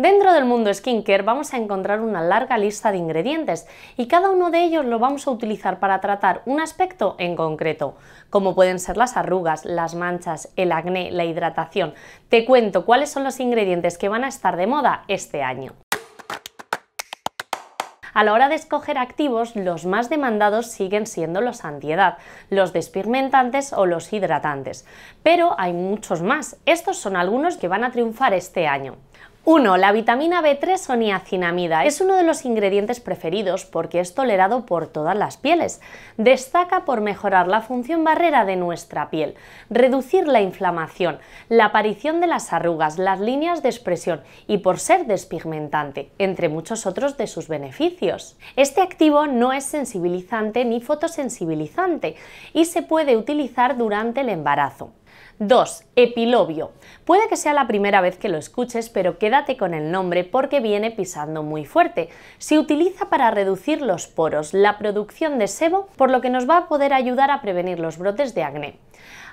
Dentro del mundo skincare vamos a encontrar una larga lista de ingredientes y cada uno de ellos lo vamos a utilizar para tratar un aspecto en concreto, como pueden ser las arrugas, las manchas, el acné, la hidratación. Te cuento cuáles son los ingredientes que van a estar de moda este año. A la hora de escoger activos, los más demandados siguen siendo los antiedad, los despigmentantes o los hidratantes, pero hay muchos más. Estos son algunos que van a triunfar este año. 1. La vitamina B3 o niacinamida es uno de los ingredientes preferidos porque es tolerado por todas las pieles. Destaca por mejorar la función barrera de nuestra piel, reducir la inflamación, la aparición de las arrugas, las líneas de expresión y por ser despigmentante, entre muchos otros de sus beneficios. Este activo no es sensibilizante ni fotosensibilizante y se puede utilizar durante el embarazo. 2. Epilobio. Puede que sea la primera vez que lo escuches, pero quédate con el nombre porque viene pisando muy fuerte. Se utiliza para reducir los poros, la producción de sebo, por lo que nos va a poder ayudar a prevenir los brotes de acné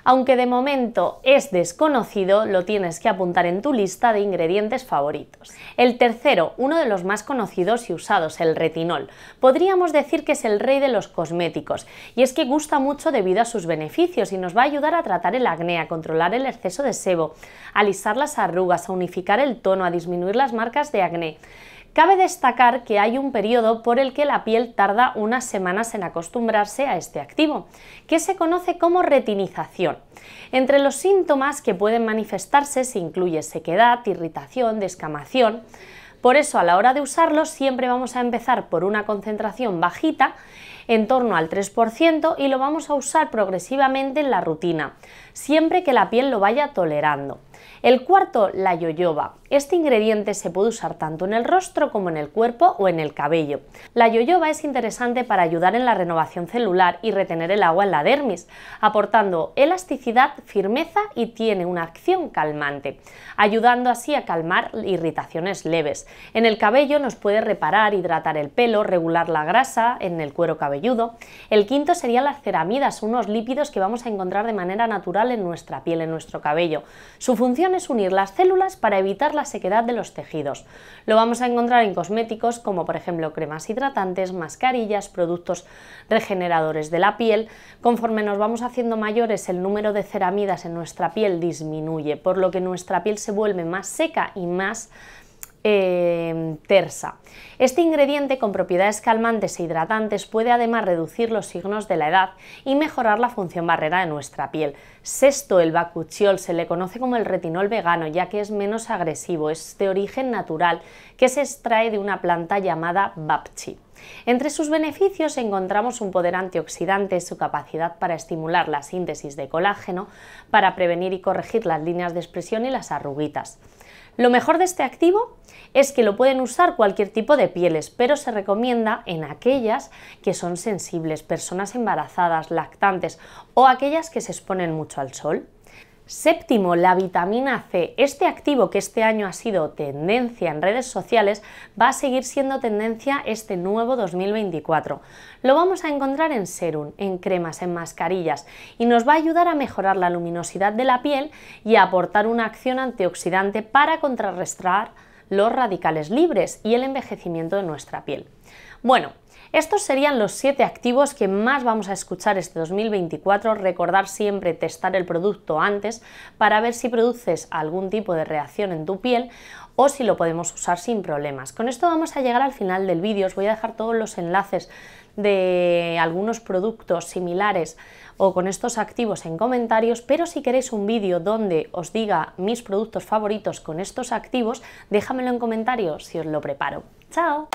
aunque de momento es desconocido, lo tienes que apuntar en tu lista de ingredientes favoritos. El tercero, uno de los más conocidos y usados, el retinol. Podríamos decir que es el rey de los cosméticos, y es que gusta mucho debido a sus beneficios y nos va a ayudar a tratar el acné, a controlar el exceso de sebo, a alisar las arrugas, a unificar el tono, a disminuir las marcas de acné. Cabe destacar que hay un periodo por el que la piel tarda unas semanas en acostumbrarse a este activo, que se conoce como retinización. Entre los síntomas que pueden manifestarse se incluye sequedad, irritación, descamación. Por eso a la hora de usarlo siempre vamos a empezar por una concentración bajita, en torno al 3%, y lo vamos a usar progresivamente en la rutina, siempre que la piel lo vaya tolerando. El cuarto, la yoyoba. Este ingrediente se puede usar tanto en el rostro como en el cuerpo o en el cabello. La yoyoba es interesante para ayudar en la renovación celular y retener el agua en la dermis, aportando elasticidad, firmeza y tiene una acción calmante, ayudando así a calmar irritaciones leves. En el cabello nos puede reparar, hidratar el pelo, regular la grasa en el cuero cabelludo. El quinto serían las ceramidas, unos lípidos que vamos a encontrar de manera natural en nuestra piel, en nuestro cabello. Su función es unir las células para evitar la sequedad de los tejidos. Lo vamos a encontrar en cosméticos como por ejemplo cremas hidratantes, mascarillas, productos regeneradores de la piel. Conforme nos vamos haciendo mayores, el número de ceramidas en nuestra piel disminuye, por lo que nuestra piel se vuelve más seca y más Em, tersa. Este ingrediente con propiedades calmantes e hidratantes puede además reducir los signos de la edad y mejorar la función barrera de nuestra piel. Sexto, el bacuchiol se le conoce como el retinol vegano ya que es menos agresivo, es de origen natural que se extrae de una planta llamada bapchi. Entre sus beneficios encontramos un poder antioxidante, su capacidad para estimular la síntesis de colágeno, para prevenir y corregir las líneas de expresión y las arruguitas. Lo mejor de este activo es que lo pueden usar cualquier tipo de pieles, pero se recomienda en aquellas que son sensibles, personas embarazadas, lactantes o aquellas que se exponen mucho al sol. Séptimo, la vitamina C. Este activo que este año ha sido tendencia en redes sociales va a seguir siendo tendencia este nuevo 2024. Lo vamos a encontrar en serum, en cremas, en mascarillas y nos va a ayudar a mejorar la luminosidad de la piel y a aportar una acción antioxidante para contrarrestar los radicales libres y el envejecimiento de nuestra piel. Bueno, estos serían los 7 activos que más vamos a escuchar este 2024. Recordar siempre testar el producto antes para ver si produces algún tipo de reacción en tu piel o si lo podemos usar sin problemas. Con esto vamos a llegar al final del vídeo. Os voy a dejar todos los enlaces de algunos productos similares o con estos activos en comentarios, pero si queréis un vídeo donde os diga mis productos favoritos con estos activos, déjamelo en comentarios si os lo preparo. ¡Chao!